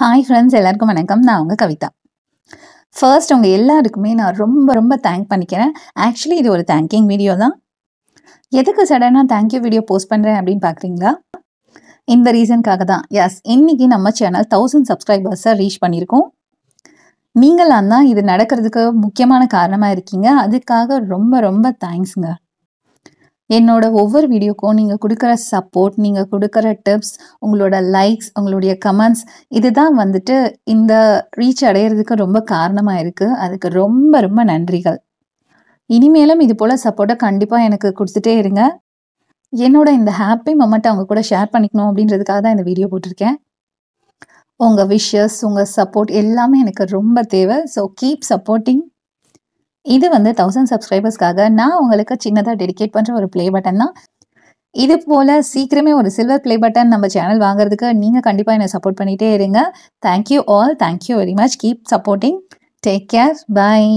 hi friends எல்லாருக்கும் வணக்கம் நான் உங்கள் கவிதா ஃபர்ஸ்ட் உங்கள் எல்லாருக்குமே நான் ரொம்ப ரொம்ப தேங்க் பண்ணிக்கிறேன் ஆக்சுவலி இது ஒரு தேங்க்யூங் வீடியோ தான் எதுக்கு சடனாக தேங்க்யூ வீடியோ போஸ்ட் பண்ணுறேன் அப்படின்னு பார்க்குறீங்களா இந்த ரீசனுக்காக தான் எஸ் இன்னைக்கு நம்ம சேனல் தௌசண்ட் சப்ஸ்கிரைபர்ஸை ரீச் பண்ணியிருக்கோம் நீங்களாம் தான் இது நடக்கிறதுக்கு முக்கியமான காரணமாக இருக்கீங்க அதுக்காக ரொம்ப ரொம்ப தேங்க்ஸுங்க என்னோட ஒவ்வொரு வீடியோக்கும் நீங்கள் கொடுக்குற சப்போர்ட் நீங்கள் கொடுக்குற டிப்ஸ் உங்களோட லைக்ஸ் உங்களுடைய கமெண்ட்ஸ் இதுதான் வந்துட்டு இந்த ரீச் அடையிறதுக்கு ரொம்ப காரணமாக இருக்குது அதுக்கு ரொம்ப ரொம்ப நன்றிகள் இனிமேலும் இது போல் சப்போர்ட்டை கண்டிப்பாக எனக்கு கொடுத்துட்டே இருங்க என்னோட இந்த ஹாப்பி மொமெண்ட்டை அவங்க கூட ஷேர் பண்ணிக்கணும் அப்படின்றதுக்காக தான் இந்த வீடியோ போட்டிருக்கேன் உங்கள் விஷஸ் உங்கள் சப்போர்ட் எல்லாமே எனக்கு ரொம்ப தேவை ஸோ கீப் சப்போர்ட்டிங் இது வந்து தௌசண்ட் சப்ஸ்கிரைபர்ஸ்க்காக நான் உங்களுக்கு சின்னதாக டெடிகேட் பண்ணுற ஒரு ப்ளே பட்டன் தான் இது போல் சீக்கிரமே ஒரு சில்வர் ப்ளே பட்டன் நம்ம சேனல் வாங்குறதுக்கு நீங்கள் கண்டிப்பாக என்னை சப்போர்ட் பண்ணிகிட்டே இருங்க thank you all thank you very much keep supporting take care பாய்